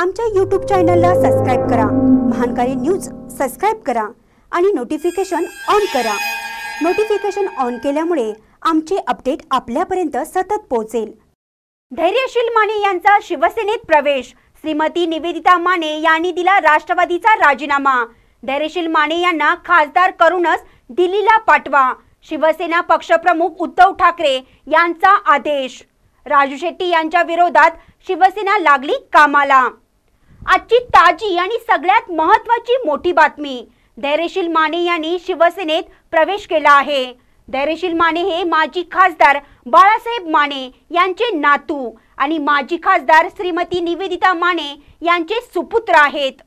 आमच्या यूट्यूब चॅनलला सबस्क्राईब करा महानकारी न्यूज सबस्क्राईब करा आणि नोटिफिकेशन ऑन करा नोटिफिकेशन ऑन केल्यामुळे आमचे अपडेट आपल्यापर्यंत सतत पोहोचेल धैर्यशील माने यांचा शिवसेनेत प्रवेश श्रीमती निवेदिता माने यांनी दिला राष्ट्रवादीचा राजीनामा धैर्यशील माने यांना खासदार करूनच दिल्लीला पाठवा शिवसेना पक्षप्रमुख उद्धव ठाकरे यांचा आदेश राजू शेट्टी यांच्या विरोधात शिवसेना लागली कामाला आजची ताजी आणि सगळ्यात महत्वाची मोठी बातमी धैर्यशील माने यांनी शिवसेनेत प्रवेश केला आहे धैर्यशील माने हे माजी खासदार बाळासाहेब माने यांचे नातू आणि माजी खासदार श्रीमती निवेदिता माने यांचे सुपुत्र आहेत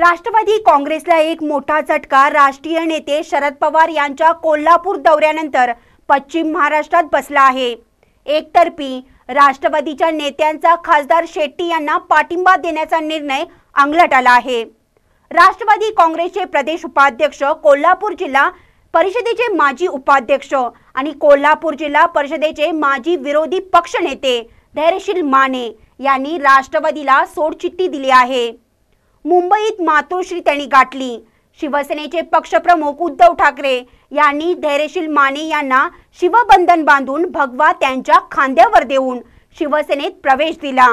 राष्ट्रवादी काँग्रेसला एक मोठा झटका राष्ट्रीय नेते शरद पवार यांच्या कोल्हापूर दौऱ्यानंतर पश्चिम महाराष्ट्रात बसला आहे एकतर्फी राष्ट्रवादीच्या नेत्यांचा खासदार शेट्टी यांना पाठिंबा देण्याचा निर्णय अंगलट आला आहे राष्ट्रवादी काँग्रेसचे प्रदेश उपाध्यक्ष कोल्हापूर जिल्हा परिषदेचे माजी उपाध्यक्ष आणि कोल्हापूर जिल्हा परिषदेचे माजी विरोधी पक्षनेते धैर्यशील माने यांनी राष्ट्रवादीला सोडचिठ्ठी दिली आहे मुंबईत मातोश्री त्यांनी गाठली शिवसेनेचे पक्षप्रमुख उद्धव ठाकरे यांनी धैर्यशील माने यांना शिवबंधन बांधून भगवा त्यांच्या खांद्यावर देऊन शिवसेनेत प्रवेश दिला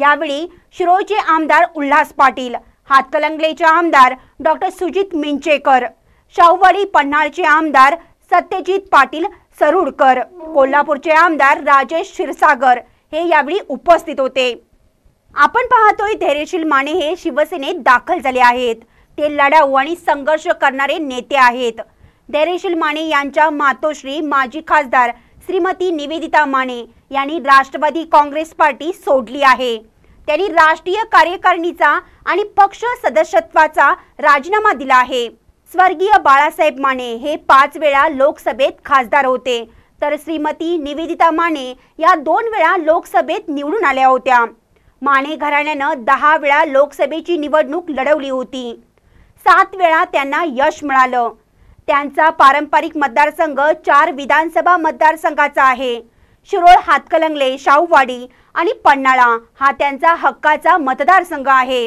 यावेळी शिरोचे आमदार उल्हास पाटील हातकलंगलेचे आमदार डॉक्टर सुजित मिंचेकर शाहूवाडी पन्हाळचे आमदार सत्यजित पाटील सरुडकर कोल्हापूरचे आमदार राजेश क्षीरसागर हे यावेळी उपस्थित होते आपण पाहतोय धैर्यशील माने हे शिवसेनेत दाखल झाले आहेत ते लढाऊ आणि संघर्ष करणारे नेते आहेत धैर्यशील माने यांच्या मातोश्री माजी खासदार श्रीमती निवेदिता माने यांनी राष्ट्रवादी काँग्रेस पार्टी सोडली आहे त्यांनी राष्ट्रीय कार्यकारिणीचा आणि पक्ष सदस्यत्वाचा राजीनामा दिला आहे स्वर्गीय बाळासाहेब माने हे पाच वेळा लोकसभेत खासदार होते तर श्रीमती निवेदिता माने या दोन वेळा लोकसभेत निवडून आल्या होत्या माने घराण्यानं दहा वेळा लोकसभेची निवडणूक लढवली होती सात वेळा त्यांना यश मिळालं त्यांचा पारंपरिक मतदारसंघ चार विधानसभा मतदारसंघाचा आहे शिरोळ हातकलंगले शाहूवाडी आणि पन्नाळा हा त्यांचा हक्काचा मतदारसंघ आहे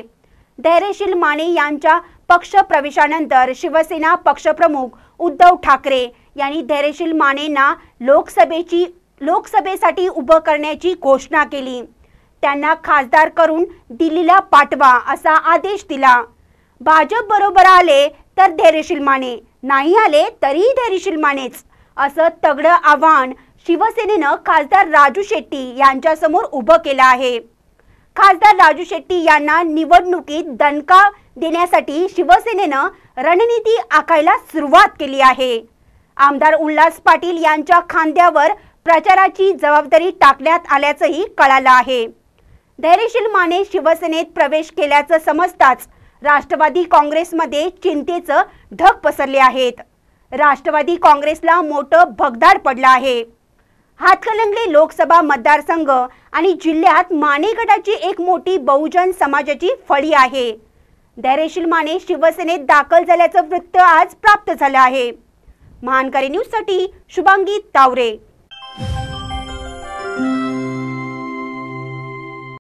धैर्यशील माने यांच्या पक्ष प्रवेशानंतर शिवसेना पक्षप्रमुख उद्धव ठाकरे यांनी धैर्यशील मानेंना लोकसभेची लोकसभेसाठी उभं करण्याची घोषणा केली त्यांना खासदार करून दिल्लीला पाठवा असा आदेश दिला भाजप बरोबर आले तर धैर्यशील माने नाही आले तरी धैर्यशील मानेच असं तगडं आव्हान शिवसेनेनं खासदार राजू शेट्टी यांच्यासमोर उभं केलं आहे खासदार राजू शेट्टी यांना निवडणुकीत दणका देण्यासाठी शिवसेनेनं रणनीती आखायला सुरुवात केली आहे आमदार उल्हास पाटील यांच्या खांद्यावर प्रचाराची जबाबदारी टाकण्यात आल्याचंही कळालं आहे धैर्यशील माने शिवसेनेत प्रवेश केल्याचं समजताच राष्ट्रवादी काँग्रेसमध्ये चिंतेचं ढग पसरले आहेत राष्ट्रवादी काँग्रेसला मोठं भगदाड पडलं आहे हातकलंगले लोकसभा मतदारसंघ आणि जिल्ह्यात माने गटाची एक मोठी बहुजन समाजाची फळी आहे धैर्यशील माने शिवसेनेत दाखल झाल्याचं वृत्त आज प्राप्त झालं आहे न्यूज न्यूजसाठी शुभांगी तावरे